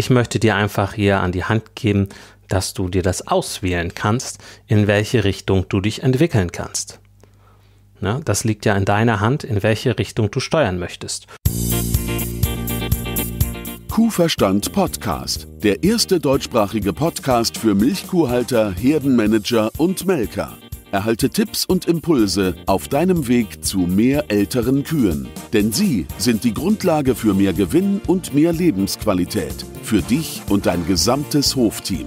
Ich möchte dir einfach hier an die Hand geben, dass du dir das auswählen kannst, in welche Richtung du dich entwickeln kannst. Na, das liegt ja in deiner Hand, in welche Richtung du steuern möchtest. Kuhverstand Podcast, der erste deutschsprachige Podcast für Milchkuhhalter, Herdenmanager und Melker. Erhalte Tipps und Impulse auf deinem Weg zu mehr älteren Kühen. Denn sie sind die Grundlage für mehr Gewinn und mehr Lebensqualität. Für dich und dein gesamtes Hofteam.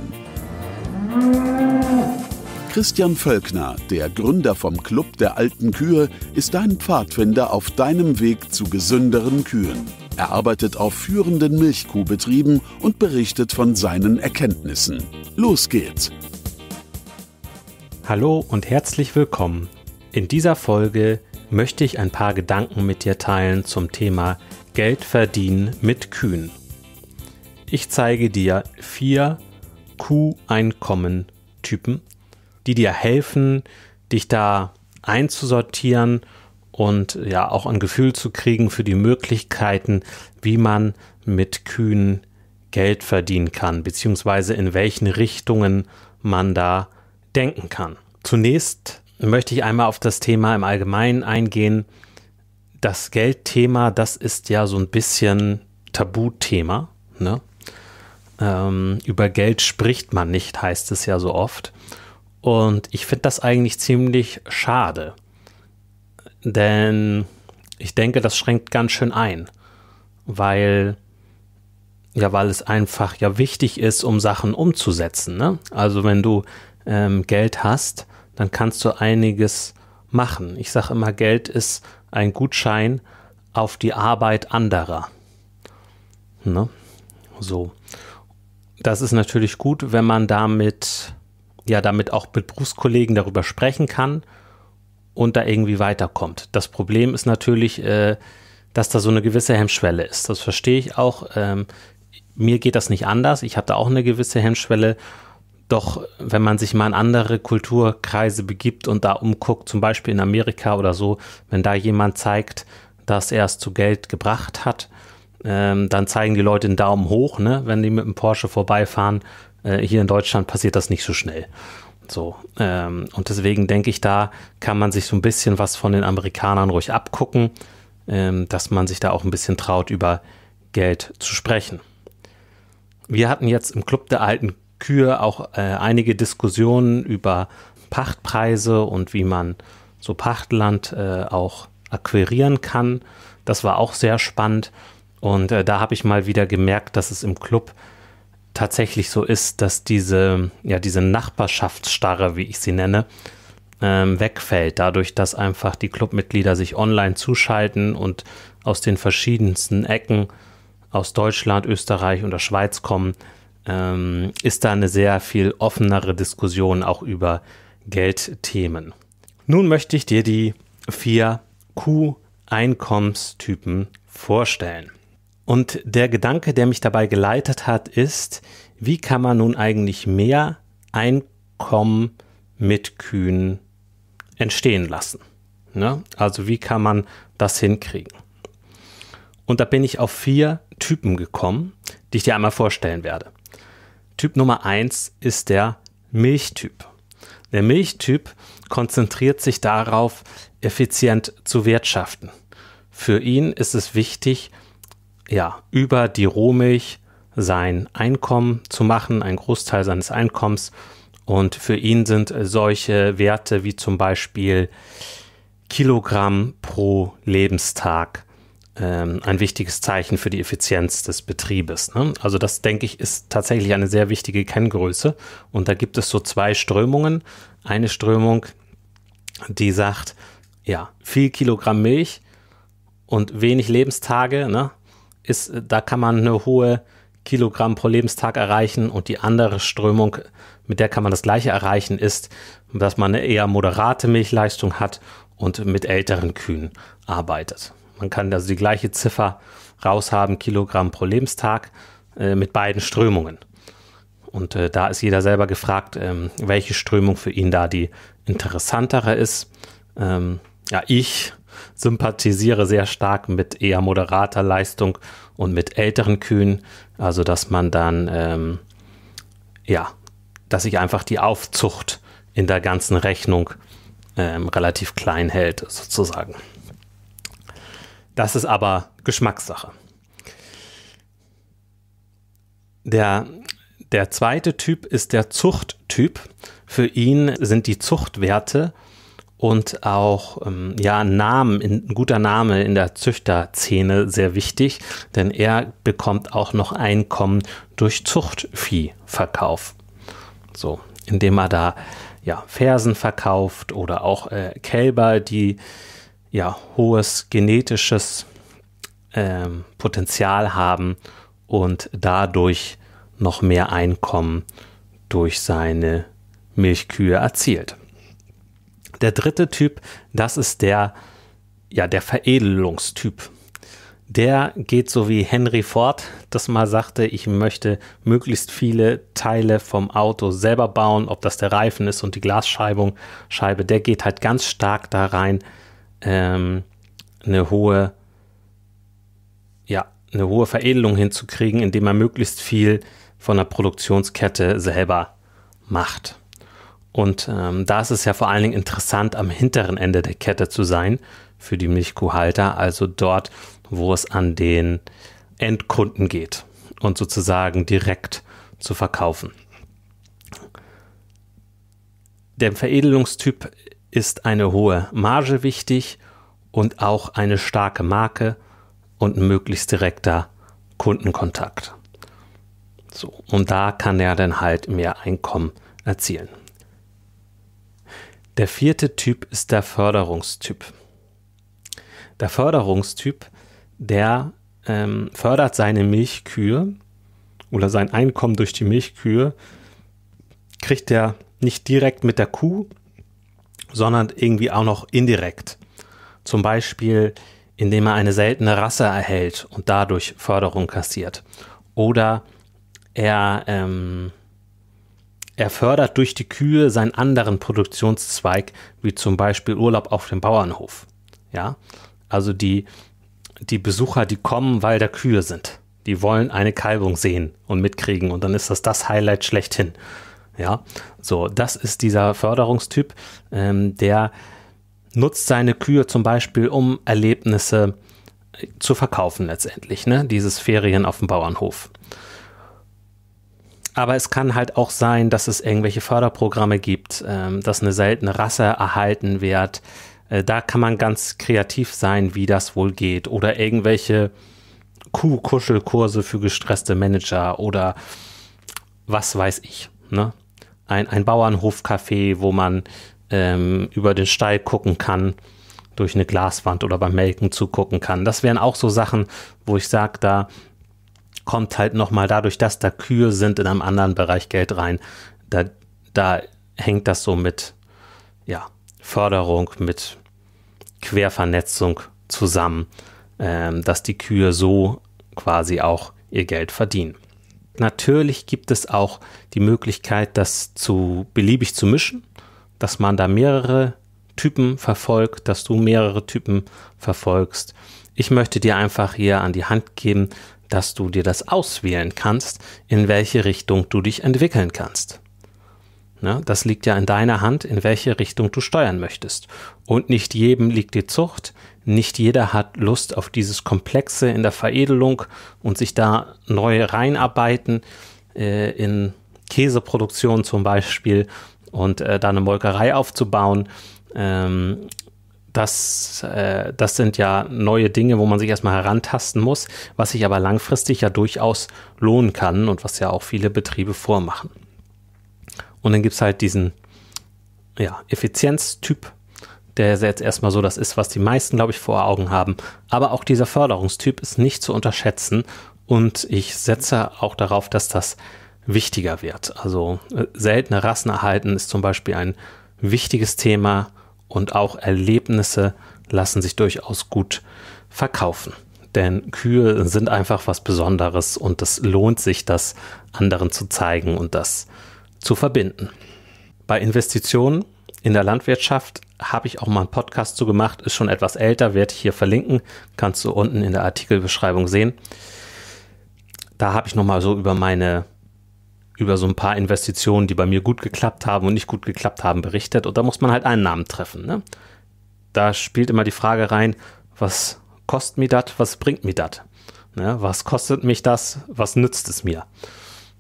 Christian Völkner, der Gründer vom Club der alten Kühe, ist dein Pfadfinder auf deinem Weg zu gesünderen Kühen. Er arbeitet auf führenden Milchkuhbetrieben und berichtet von seinen Erkenntnissen. Los geht's! Hallo und herzlich willkommen. In dieser Folge möchte ich ein paar Gedanken mit dir teilen zum Thema Geld verdienen mit Kühen ich zeige dir vier Q-Einkommen-Typen, die dir helfen, dich da einzusortieren und ja auch ein Gefühl zu kriegen für die Möglichkeiten, wie man mit Kühen Geld verdienen kann, beziehungsweise in welchen Richtungen man da denken kann. Zunächst möchte ich einmal auf das Thema im Allgemeinen eingehen. Das Geldthema, das ist ja so ein bisschen Tabuthema. Ne? ähm, über Geld spricht man nicht, heißt es ja so oft. Und ich finde das eigentlich ziemlich schade. Denn ich denke, das schränkt ganz schön ein. Weil ja, weil es einfach ja wichtig ist, um Sachen umzusetzen. Ne? Also wenn du ähm, Geld hast, dann kannst du einiges machen. Ich sage immer, Geld ist ein Gutschein auf die Arbeit anderer. Ne? So. Das ist natürlich gut, wenn man damit, ja, damit auch mit Berufskollegen darüber sprechen kann und da irgendwie weiterkommt. Das Problem ist natürlich, äh, dass da so eine gewisse Hemmschwelle ist. Das verstehe ich auch. Ähm, mir geht das nicht anders. Ich habe da auch eine gewisse Hemmschwelle. Doch wenn man sich mal in andere Kulturkreise begibt und da umguckt, zum Beispiel in Amerika oder so, wenn da jemand zeigt, dass er es zu Geld gebracht hat ähm, dann zeigen die Leute einen Daumen hoch, ne, wenn die mit dem Porsche vorbeifahren. Äh, hier in Deutschland passiert das nicht so schnell. So, ähm, und deswegen denke ich, da kann man sich so ein bisschen was von den Amerikanern ruhig abgucken, ähm, dass man sich da auch ein bisschen traut, über Geld zu sprechen. Wir hatten jetzt im Club der alten Kühe auch äh, einige Diskussionen über Pachtpreise und wie man so Pachtland äh, auch akquirieren kann. Das war auch sehr spannend. Und äh, da habe ich mal wieder gemerkt, dass es im Club tatsächlich so ist, dass diese, ja, diese Nachbarschaftsstarre, wie ich sie nenne, ähm, wegfällt, dadurch, dass einfach die Clubmitglieder sich online zuschalten und aus den verschiedensten Ecken aus Deutschland, Österreich und der Schweiz kommen, ähm, ist da eine sehr viel offenere Diskussion auch über Geldthemen. Nun möchte ich dir die vier Q-Einkommenstypen vorstellen. Und der Gedanke, der mich dabei geleitet hat, ist, wie kann man nun eigentlich mehr Einkommen mit Kühen entstehen lassen? Ne? Also wie kann man das hinkriegen? Und da bin ich auf vier Typen gekommen, die ich dir einmal vorstellen werde. Typ Nummer eins ist der Milchtyp. Der Milchtyp konzentriert sich darauf, effizient zu wirtschaften. Für ihn ist es wichtig, ja, über die Rohmilch sein Einkommen zu machen, einen Großteil seines Einkommens. Und für ihn sind solche Werte wie zum Beispiel Kilogramm pro Lebenstag ähm, ein wichtiges Zeichen für die Effizienz des Betriebes. Ne? Also das, denke ich, ist tatsächlich eine sehr wichtige Kenngröße. Und da gibt es so zwei Strömungen. Eine Strömung, die sagt, ja, viel Kilogramm Milch und wenig Lebenstage, ne? ist, äh, da kann man eine hohe Kilogramm pro Lebenstag erreichen und die andere Strömung, mit der kann man das gleiche erreichen, ist, dass man eine eher moderate Milchleistung hat und mit älteren Kühen arbeitet. Man kann also die gleiche Ziffer raushaben, Kilogramm pro Lebenstag, äh, mit beiden Strömungen. Und äh, da ist jeder selber gefragt, ähm, welche Strömung für ihn da die interessantere ist. Ähm, ja, ich sympathisiere sehr stark mit eher moderater Leistung und mit älteren Kühen. Also, dass man dann, ähm, ja, dass sich einfach die Aufzucht in der ganzen Rechnung ähm, relativ klein hält, sozusagen. Das ist aber Geschmackssache. Der, der zweite Typ ist der Zuchttyp. Für ihn sind die Zuchtwerte und auch ähm, ja, Namen, ein guter Name in der Züchterszene sehr wichtig, denn er bekommt auch noch Einkommen durch Zuchtviehverkauf. So, indem er da ja, Fersen verkauft oder auch äh, Kälber, die ja hohes genetisches äh, Potenzial haben und dadurch noch mehr Einkommen durch seine Milchkühe erzielt der dritte Typ, das ist der, ja, der Veredelungstyp. Der geht so wie Henry Ford das mal sagte, ich möchte möglichst viele Teile vom Auto selber bauen, ob das der Reifen ist und die Glasscheibe, Scheibe, der geht halt ganz stark da rein, ähm, eine hohe, ja, eine hohe Veredelung hinzukriegen, indem er möglichst viel von der Produktionskette selber macht. Und ähm, da ist es ja vor allen Dingen interessant, am hinteren Ende der Kette zu sein für die Milchkuhhalter, also dort, wo es an den Endkunden geht und sozusagen direkt zu verkaufen. Der Veredelungstyp ist eine hohe Marge wichtig und auch eine starke Marke und möglichst direkter Kundenkontakt. So, und da kann er dann halt mehr Einkommen erzielen. Der vierte Typ ist der Förderungstyp. Der Förderungstyp, der ähm, fördert seine Milchkühe oder sein Einkommen durch die Milchkühe, kriegt er nicht direkt mit der Kuh, sondern irgendwie auch noch indirekt. Zum Beispiel, indem er eine seltene Rasse erhält und dadurch Förderung kassiert. Oder er ähm, er fördert durch die Kühe seinen anderen Produktionszweig, wie zum Beispiel Urlaub auf dem Bauernhof. Ja, also die, die Besucher, die kommen, weil da Kühe sind. Die wollen eine Kalbung sehen und mitkriegen und dann ist das das Highlight schlechthin. Ja, so, das ist dieser Förderungstyp, ähm, der nutzt seine Kühe zum Beispiel, um Erlebnisse zu verkaufen letztendlich, ne? Dieses Ferien auf dem Bauernhof. Aber es kann halt auch sein, dass es irgendwelche Förderprogramme gibt, ähm, dass eine seltene Rasse erhalten wird. Äh, da kann man ganz kreativ sein, wie das wohl geht. Oder irgendwelche Kuhkuschelkurse für gestresste Manager oder was weiß ich. Ne? Ein, ein Bauernhofcafé, wo man ähm, über den Stall gucken kann, durch eine Glaswand oder beim Melken zugucken kann. Das wären auch so Sachen, wo ich sage, da kommt halt nochmal dadurch, dass da Kühe sind, in einem anderen Bereich Geld rein. Da, da hängt das so mit ja, Förderung, mit Quervernetzung zusammen, ähm, dass die Kühe so quasi auch ihr Geld verdienen. Natürlich gibt es auch die Möglichkeit, das zu beliebig zu mischen, dass man da mehrere Typen verfolgt, dass du mehrere Typen verfolgst. Ich möchte dir einfach hier an die Hand geben, dass du dir das auswählen kannst, in welche Richtung du dich entwickeln kannst. Ne? Das liegt ja in deiner Hand, in welche Richtung du steuern möchtest. Und nicht jedem liegt die Zucht, nicht jeder hat Lust auf dieses Komplexe in der Veredelung und sich da neu reinarbeiten äh, in Käseproduktion zum Beispiel und äh, da eine Molkerei aufzubauen. Ähm, das, äh, das sind ja neue Dinge, wo man sich erstmal herantasten muss, was sich aber langfristig ja durchaus lohnen kann und was ja auch viele Betriebe vormachen. Und dann gibt es halt diesen ja, Effizienztyp, der jetzt erstmal so das ist, was die meisten, glaube ich, vor Augen haben. Aber auch dieser Förderungstyp ist nicht zu unterschätzen und ich setze auch darauf, dass das wichtiger wird. Also äh, seltene Rassen erhalten ist zum Beispiel ein wichtiges Thema und auch Erlebnisse lassen sich durchaus gut verkaufen. Denn Kühe sind einfach was Besonderes und es lohnt sich, das anderen zu zeigen und das zu verbinden. Bei Investitionen in der Landwirtschaft habe ich auch mal einen Podcast zu gemacht, ist schon etwas älter, werde ich hier verlinken, kannst du unten in der Artikelbeschreibung sehen. Da habe ich nochmal so über meine über so ein paar Investitionen, die bei mir gut geklappt haben und nicht gut geklappt haben, berichtet. Und da muss man halt einen Namen treffen. Ne? Da spielt immer die Frage rein, was kostet mir das, was bringt mir das? Ne? Was kostet mich das, was nützt es mir?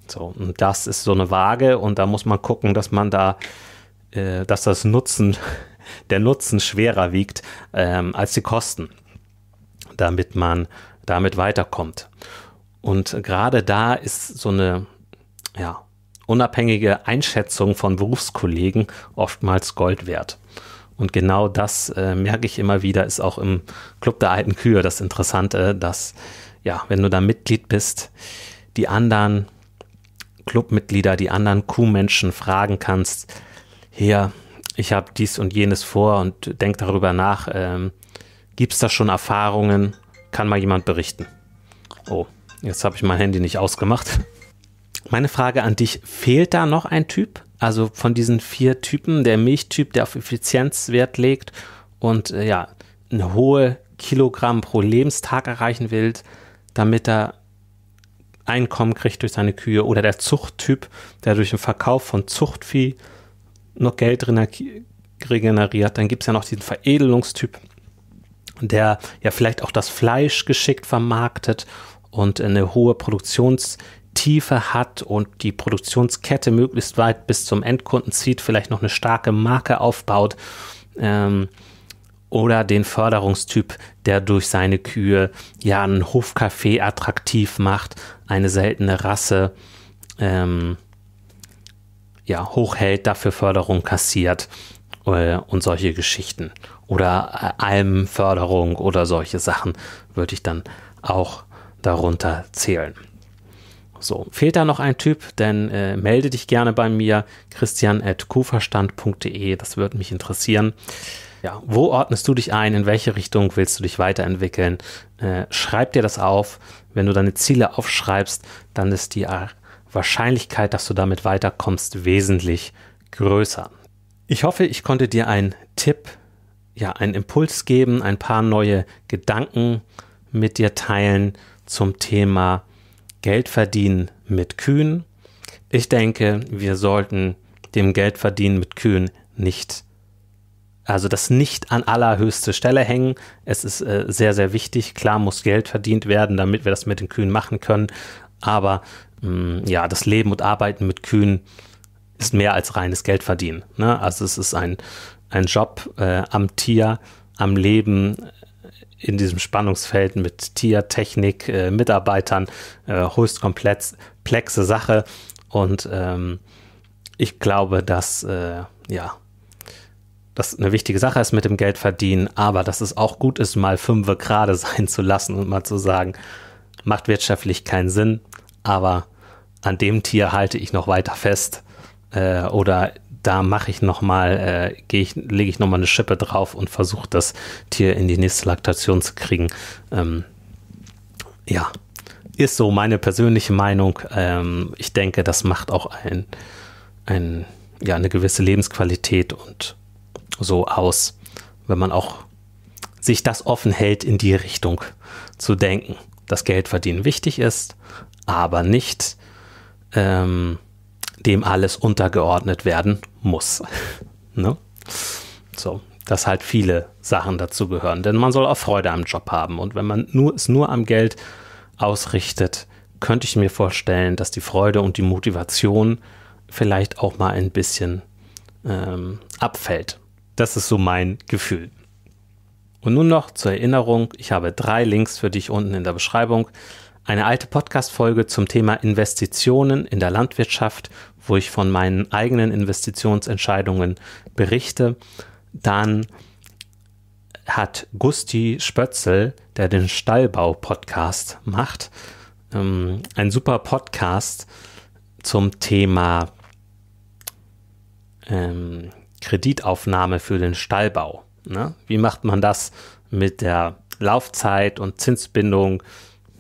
So, und das ist so eine Waage und da muss man gucken, dass man da, äh, dass das Nutzen, der Nutzen schwerer wiegt ähm, als die Kosten, damit man damit weiterkommt. Und gerade da ist so eine ja, unabhängige Einschätzung von Berufskollegen oftmals Gold wert. Und genau das äh, merke ich immer wieder, ist auch im Club der alten Kühe das Interessante, dass, ja, wenn du da Mitglied bist, die anderen Clubmitglieder, die anderen Kuhmenschen fragen kannst, hier, ich habe dies und jenes vor und denk darüber nach, ähm, gibt es da schon Erfahrungen, kann mal jemand berichten. Oh, jetzt habe ich mein Handy nicht ausgemacht. Meine Frage an dich, fehlt da noch ein Typ? Also von diesen vier Typen, der Milchtyp, der auf Effizienz Wert legt und äh, ja, eine hohe Kilogramm pro Lebenstag erreichen will, damit er Einkommen kriegt durch seine Kühe oder der Zuchttyp, der durch den Verkauf von Zuchtvieh noch Geld regeneriert. Dann gibt es ja noch diesen Veredelungstyp, der ja vielleicht auch das Fleisch geschickt vermarktet und eine hohe Produktions- Tiefe hat und die Produktionskette möglichst weit bis zum Endkunden zieht, vielleicht noch eine starke Marke aufbaut. Ähm, oder den Förderungstyp, der durch seine Kühe ja einen Hofcafé attraktiv macht, eine seltene Rasse ähm, ja, hochhält, dafür Förderung kassiert äh, und solche Geschichten. Oder äh, Almförderung oder solche Sachen würde ich dann auch darunter zählen. So, fehlt da noch ein Typ, dann äh, melde dich gerne bei mir, christian.kuverstand.de, das würde mich interessieren. Ja, wo ordnest du dich ein? In welche Richtung willst du dich weiterentwickeln? Äh, schreib dir das auf. Wenn du deine Ziele aufschreibst, dann ist die Wahrscheinlichkeit, dass du damit weiterkommst, wesentlich größer. Ich hoffe, ich konnte dir einen Tipp, ja, einen Impuls geben, ein paar neue Gedanken mit dir teilen zum Thema Geld verdienen mit Kühen. Ich denke, wir sollten dem Geld verdienen mit Kühen nicht, also das nicht an allerhöchste Stelle hängen. Es ist äh, sehr, sehr wichtig. Klar muss Geld verdient werden, damit wir das mit den Kühen machen können. Aber mh, mm, ja, das Leben und Arbeiten mit Kühen ist mehr als reines Geldverdienen. Ne? Also es ist ein, ein Job äh, am Tier, am Leben, in diesem Spannungsfeld mit Tiertechnik, äh, Mitarbeitern, äh, höchst komplexe Sache. Und ähm, ich glaube, dass, äh, ja, das eine wichtige Sache ist mit dem Geld verdienen, aber dass es auch gut ist, mal fünfe gerade sein zu lassen und mal zu sagen, macht wirtschaftlich keinen Sinn, aber an dem Tier halte ich noch weiter fest. Äh, oder da mache ich nochmal, äh, ich, lege ich nochmal eine Schippe drauf und versuche das Tier in die nächste Laktation zu kriegen. Ähm, ja, ist so meine persönliche Meinung. Ähm, ich denke, das macht auch ein, ein, ja, eine gewisse Lebensqualität und so aus, wenn man auch sich das offen hält, in die Richtung zu denken, dass Geld verdienen wichtig ist, aber nicht ähm, dem alles untergeordnet werden muss. ne? So, dass halt viele Sachen dazu gehören. Denn man soll auch Freude am Job haben. Und wenn man nur, es nur am Geld ausrichtet, könnte ich mir vorstellen, dass die Freude und die Motivation vielleicht auch mal ein bisschen ähm, abfällt. Das ist so mein Gefühl. Und nun noch zur Erinnerung, ich habe drei Links für dich unten in der Beschreibung. Eine alte Podcast-Folge zum Thema Investitionen in der Landwirtschaft wo ich von meinen eigenen Investitionsentscheidungen berichte, dann hat Gusti Spötzel, der den Stallbau-Podcast macht, ähm, ein super Podcast zum Thema ähm, Kreditaufnahme für den Stallbau. Ne? Wie macht man das mit der Laufzeit und Zinsbindung?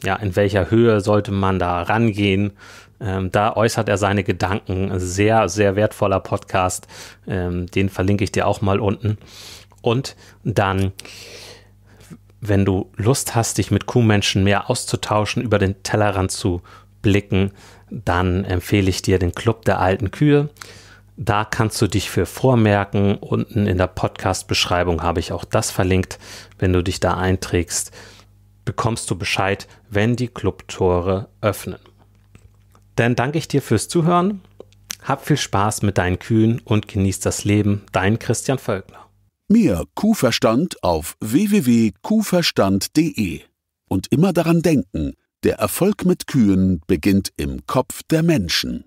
Ja, in welcher Höhe sollte man da rangehen? Ähm, da äußert er seine Gedanken. Sehr, sehr wertvoller Podcast. Ähm, den verlinke ich dir auch mal unten. Und dann, wenn du Lust hast, dich mit Kuhmenschen mehr auszutauschen, über den Tellerrand zu blicken, dann empfehle ich dir den Club der alten Kühe. Da kannst du dich für vormerken. Unten in der Podcast-Beschreibung habe ich auch das verlinkt. Wenn du dich da einträgst, bekommst du Bescheid, wenn die Clubtore öffnen. Dann danke ich dir fürs Zuhören. Hab viel Spaß mit deinen Kühen und genieß das Leben. Dein Christian Völkner. Mehr Kuhverstand auf www.kuhverstand.de. Und immer daran denken, der Erfolg mit Kühen beginnt im Kopf der Menschen.